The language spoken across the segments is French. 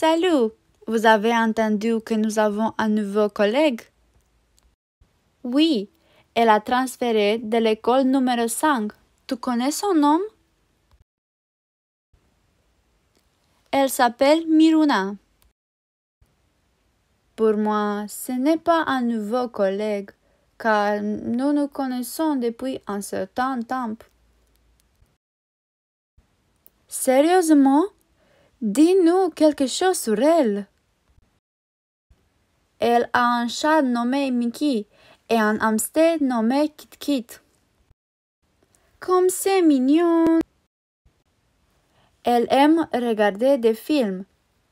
Salut, vous avez entendu que nous avons un nouveau collègue Oui, elle a transféré de l'école numéro 5. Tu connais son nom Elle s'appelle Miruna. Pour moi, ce n'est pas un nouveau collègue, car nous nous connaissons depuis un certain temps. Sérieusement Dis-nous quelque chose sur elle. Elle a un chat nommé Mickey et un hamster nommé Kit Kit. Comme c'est mignon. Elle aime regarder des films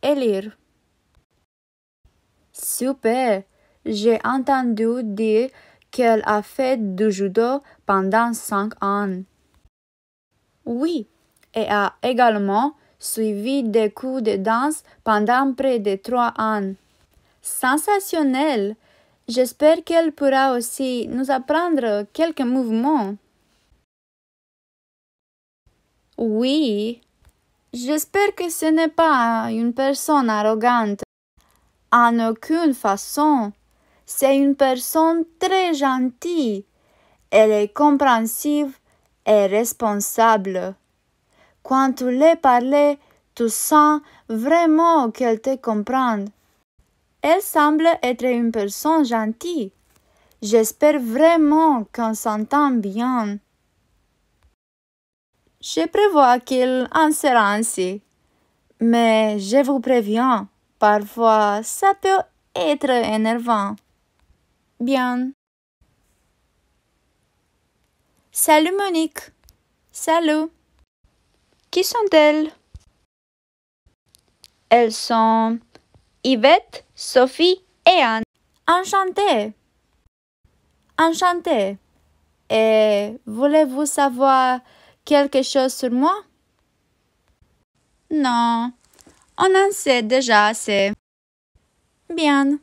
et lire. Super. J'ai entendu dire qu'elle a fait du judo pendant cinq ans. Oui, et a également suivi de cours de danse pendant près de trois ans. Sensationnel! J'espère qu'elle pourra aussi nous apprendre quelques mouvements. Oui, j'espère que ce n'est pas une personne arrogante. En aucune façon. C'est une personne très gentille. Elle est compréhensive et responsable. Quand tu les parles, tu sens vraiment qu'elle te comprend. Elle semble être une personne gentille. J'espère vraiment qu'on s'entend bien. Je prévois qu'il en sera ainsi. Mais je vous préviens, parfois ça peut être énervant. Bien. Salut Monique. Salut. Qui sont-elles Elles sont Yvette, Sophie et Anne. Enchantée. Enchantée. Et voulez-vous savoir quelque chose sur moi Non, on en sait déjà assez. Bien.